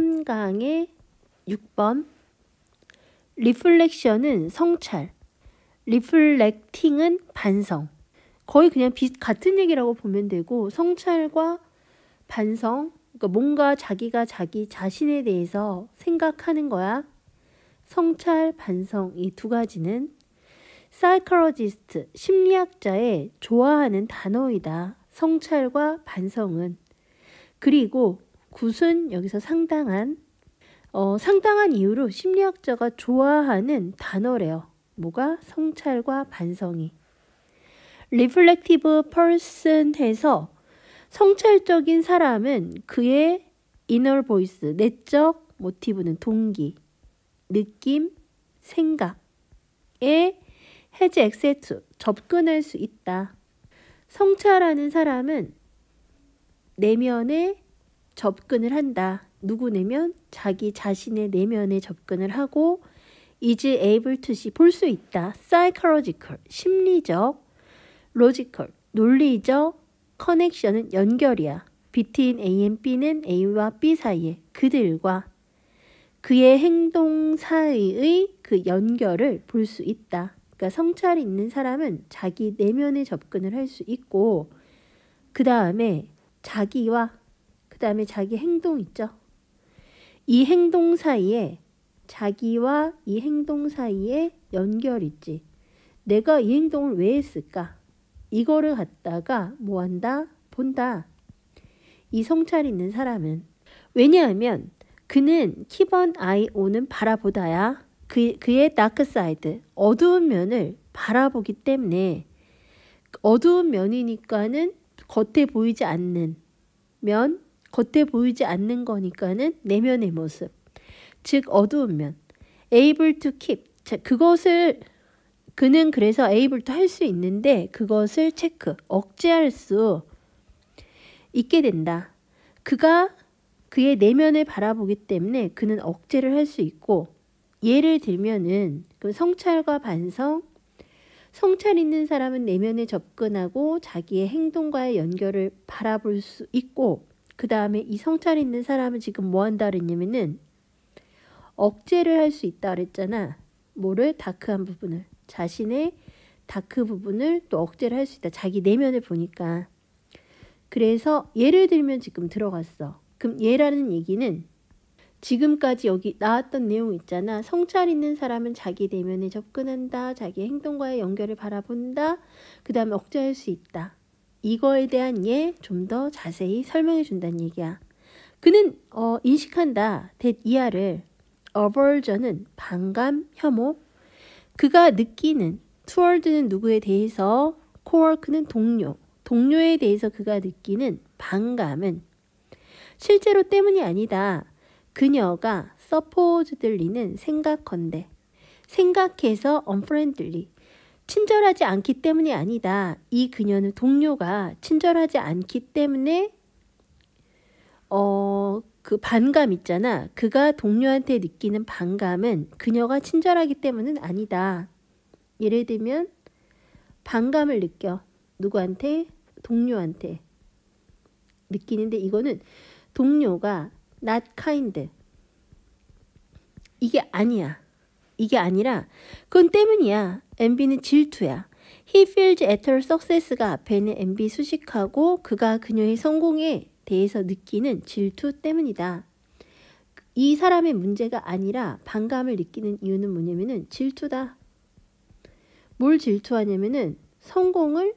3강의 6번 리플렉션은 성찰, 리플렉팅은 반성. 거의 그냥 비, 같은 얘기라고 보면 되고 성찰과 반성, 그러니까 뭔가 자기가 자기 자신에 대해서 생각하는 거야. 성찰, 반성 이 두 가지는 사이클로지스트 심리학자의 좋아하는 단어이다. 성찰과 반성은 그리고 굿은 여기서 상당한 어, 상당한 이유로 심리학자가 좋아하는 단어래요. 뭐가 성찰과 반성이. r e f l e c t i 서 성찰적인 사람은 그의 inner 내적 모티브는 동기, 느낌, 생각에 해지 액세스, 접근할 수 있다. 성찰하는 사람은 내면의 접근을 한다. 누구 내면? 자기 자신의 내면에 접근을 하고 is able to see 볼 수 있다. psychological 심리적 logical 논리적 커넥션은 연결이야. between A and B는 A와 B 사이에 그들과 그의 행동 사이의 그 연결을 볼 수 있다. 그러니까 성찰이 있는 사람은 자기 내면에 접근을 할 수 있고 그 다음에 자기와 그 다음에 자기 행동 있죠. 이 행동 사이에 자기와 이 행동 사이에 연결 있지. 내가 이 행동을 왜 했을까? 이거를 갖다가 뭐 한다? 본다. 이 성찰 있는 사람은 왜냐하면 그는 키번 아이오는 바라보다야 그, 그의 다크사이드 어두운 면을 바라보기 때문에 어두운 면이니까는 겉에 보이지 않는 면 겉에 보이지 않는 거니까는 내면의 모습. 즉 어두운 면. able to keep. 자, 그것을 그는 그래서 able to 할 수 있는데 그것을 체크, 억제할 수 있게 된다. 그가 그의 내면을 바라보기 때문에 그는 억제를 할 수 있고 예를 들면은 성찰과 반성 성찰 있는 사람은 내면에 접근하고 자기의 행동과의 연결을 바라볼 수 있고 그 다음에 이 성찰이 있는 사람은 지금 뭐 한다 그랬냐면은 억제를 할 수 있다 그랬잖아. 뭐를 다크한 부분을 자신의 다크 부분을 또 억제를 할 수 있다. 자기 내면을 보니까. 그래서 예를 들면 지금 들어갔어. 그럼 예라는 얘기는 지금까지 여기 나왔던 내용 있잖아. 성찰 있는 사람은 자기 내면에 접근한다. 자기 행동과의 연결을 바라본다. 그 다음에 억제할 수 있다. 이거에 대한 예 좀 더 자세히 설명해 준다는 얘기야. 그는 어, 인식한다 대 이하를 어벌 e r 은 반감, 혐오, 그가 느끼는 투월드는 누구에 대해서 코 o 크는 동료, 동료에 대해서 그가 느끼는 반감은 실제로 때문이 아니다. 그녀가 서포즈들리는 생각컨대 생각해서 언프렌들리 친절하지 않기 때문이 아니다. 이 그녀는 동료가 친절하지 않기 때문에 어, 그 반감 있잖아. 그가 동료한테 느끼는 반감은 그녀가 친절하기 때문은 아니다. 예를 들면 반감을 느껴. 누구한테? 동료한테. 느끼는데 이거는 동료가 not kind. 이게 아니야. 이게 아니라 그건 때문이야. MB는 질투야. He feels at her success가 앞에 있는 MB 수식하고 그가 그녀의 성공에 대해서 느끼는 질투 때문이다. 이 사람의 문제가 아니라 반감을 느끼는 이유는 뭐냐면은 질투다. 뭘 질투하냐면은 성공을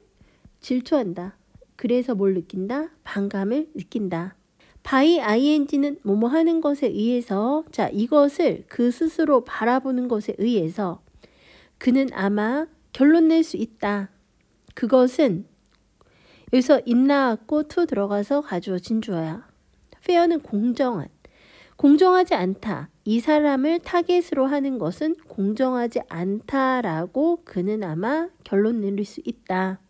질투한다. 그래서 뭘 느낀다? 반감을 느낀다. by ing는 뭐뭐 하는 것에 의해서 자 이것을 그 스스로 바라보는 것에 의해서 그는 아마 결론 낼수 있다. 그것은 여기서 in 나왔고 to 들어가서 가주어진 주어야. fair는 공정한. 공정하지 않다. 이 사람을 타겟으로 하는 것은 공정하지 않다라고 그는 아마 결론 내릴 수 있다.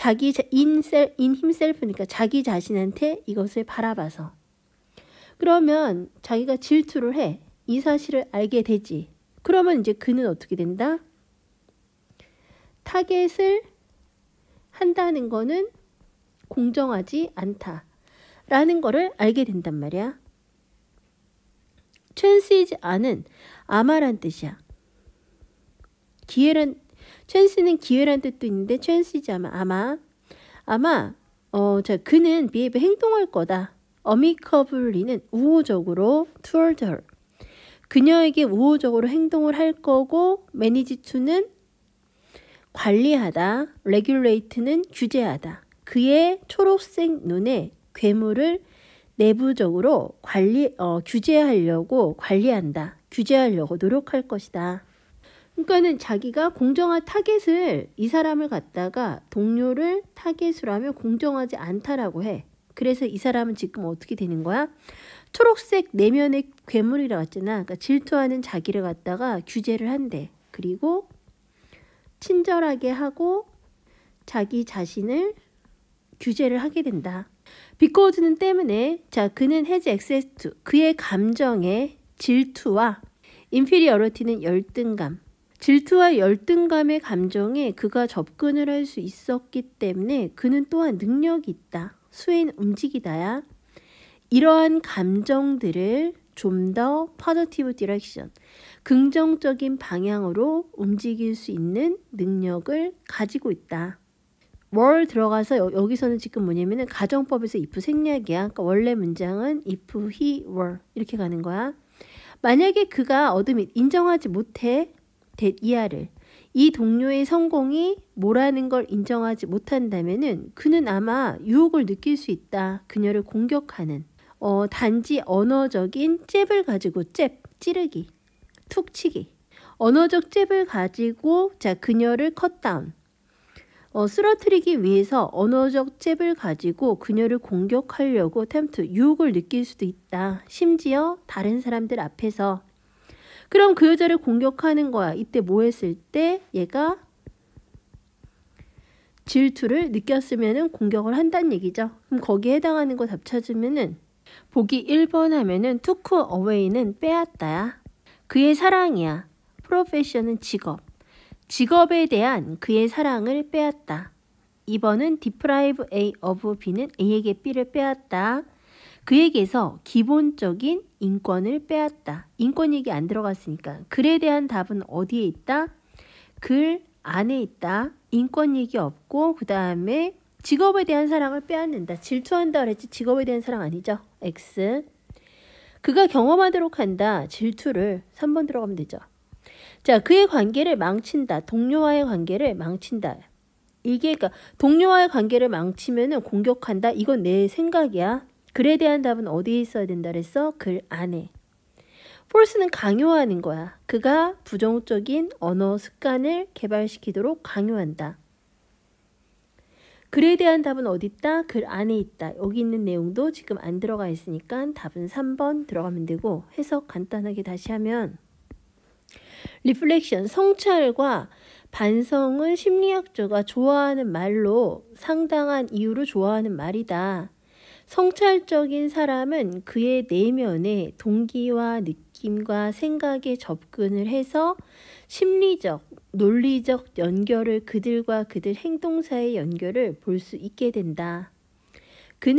자기 인셀 인 힘셀프니까 자기 자신한테 이것을 바라봐서 그러면 자기가 질투를 해. 이 사실을 알게 되지. 그러면 이제 그는 어떻게 된다? 타겟을 한다는 거는 공정하지 않다. 라는 거를 알게 된단 말이야. 찬스이지 않은 아마란 뜻이야. 기회란 찬스는 기회란 뜻도 있는데 찬스지 아마 아마 아마 어, 자 그는 비에브 행동할 거다. 어미커블리는 우호적으로 toward her. 그녀에게 우호적으로 행동을 할 거고 매니지 투는 관리하다, 레귤레이트는 규제하다. 그의 초록색 눈에 괴물을 내부적으로 관리 어, 규제하려고 관리한다. 규제하려고 노력할 것이다. 그러니까는 자기가 공정한 타겟을 이 사람을 갖다가 동료를 타겟으로 하면 공정하지 않다라고 해. 그래서 이 사람은 지금 어떻게 되는 거야? 초록색 내면의 괴물이라고 했잖아. 그러니까 질투하는 자기를 갖다가 규제를 한대. 그리고 친절하게 하고 자기 자신을 규제를 하게 된다. 비코즈는 때문에 자 그는 해지 액세스 투 그의 감정의 질투와 인피리어로티는 열등감 질투와 열등감의 감정에 그가 접근을 할 수 있었기 때문에 그는 또한 능력이 있다. 수인 움직이다야. 이러한 감정들을 좀더 퍼저티브 디렉션, 긍정적인 방향으로 움직일 수 있는 능력을 가지고 있다. 월 들어가서 여, 기서는 지금 뭐냐면은 가정법에서 if 생략이야. 그러니까 원래 문장은 if he were 이렇게 가는 거야. 만약에 그가 얻음 인정하지 못해 대 이하를 이 동료의 성공이 뭐라는 걸 인정하지 못한다면 그는 아마 유혹을 느낄 수 있다. 그녀를 공격하는 어, 단지 언어적인 잽을 가지고 잽 찌르기 툭 치기 언어적 잽을 가지고 자 그녀를 컷다운 어, 쓰러뜨리기 위해서 언어적 잽을 가지고 그녀를 공격하려고 템트 유혹을 느낄 수도 있다. 심지어 다른 사람들 앞에서 그럼 그 여자를 공격하는 거야. 이때 뭐 했을 때 얘가 질투를 느꼈으면 공격을 한다는 얘기죠. 그럼 거기에 해당하는 거 답 찾으면은 보기 1번 하면은 투쿠 어웨이는 빼앗다야. 그의 사랑이야. 프로페션은 직업. 직업에 대한 그의 사랑을 빼앗다. 2번은 deprive A of B는 A에게 B를 빼앗다. 그에게서 기본적인 인권을 빼앗다. 인권 얘기 안 들어갔으니까. 글에 대한 답은 어디에 있다? 글 안에 있다. 인권 얘기 없고 그 다음에 직업에 대한 사랑을 빼앗는다. 질투한다 그랬지 직업에 대한 사랑 아니죠. X. 그가 경험하도록 한다. 질투를 3번 들어가면 되죠. 자, 그의 관계를 망친다. 동료와의 관계를 망친다. 이게 그러니까 동료와의 관계를 망치면은 공격한다. 이건 내 생각이야. 글에 대한 답은 어디에 있어야 된다 그랬어? 글 안에. 폴스는 강요하는 거야. 그가 부정적인 언어 습관을 개발시키도록 강요한다. 글에 대한 답은 어디 있다? 글 안에 있다. 여기 있는 내용도 지금 안 들어가 있으니까 답은 3번 들어가면 되고 해석 간단하게 다시 하면 리플렉션, 성찰과 반성은 심리학자가 좋아하는 말로 상당한 이유로 좋아하는 말이다. 성찰적인 사람은 그의 내면의 동기와 느낌과 생각에 접근을 해서 심리적, 논리적 연결을 그들과 그들 행동사의 연결을 볼 수 있게 된다.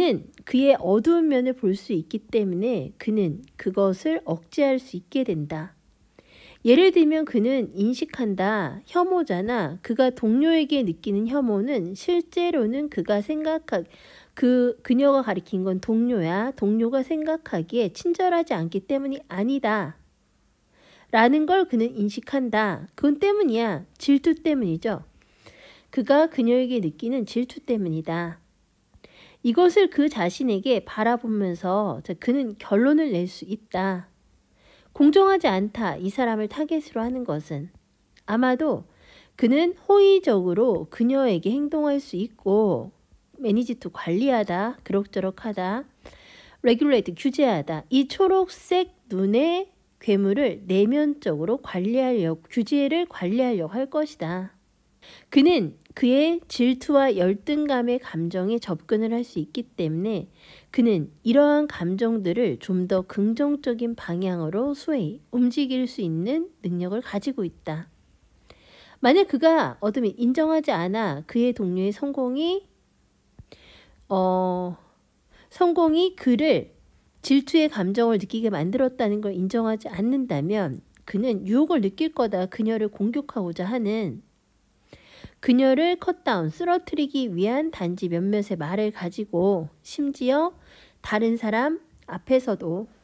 그는 그의 어두운 면을 볼 수 있기 때문에 그는 그것을 억제할 수 있게 된다. 예를 들면 그는 인식한다, 혐오자나 그가 동료에게 느끼는 혐오는 실제로는 그가 생각하, 그 그녀가 가리킨 건 동료야. 동료가 생각하기에 친절하지 않기 때문이 아니다. 라는 걸 그는 인식한다. 그건 때문이야. 질투 때문이죠. 그가 그녀에게 느끼는 질투 때문이다. 이것을 그 자신에게 바라보면서 그는 결론을 낼 수 있다. 공정하지 않다. 이 사람을 타겟으로 하는 것은 아마도 그는 호의적으로 그녀에게 행동할 수 있고 매니지 투 관리하다, 그럭저럭하다, 레귤레이트 규제하다. 이 초록색 눈의 괴물을 내면적으로 관리하려 고 규제를 관리하려고 할 것이다. 그는 그의 질투와 열등감의 감정에 접근을 할 수 있기 때문에 그는 이러한 감정들을 좀 더 긍정적인 방향으로 소위 움직일 수 있는 능력을 가지고 있다. 만약 그가 어둠이 인정하지 않아 그의 동료의 성공이 어, 성공이 그를 질투의 감정을 느끼게 만들었다는 걸 인정하지 않는다면 그는 유혹을 느낄 거다 그녀를 공격하고자 하는 그녀를 컷다운 쓰러뜨리기 위한 단지 몇몇의 말을 가지고 심지어 다른 사람 앞에서도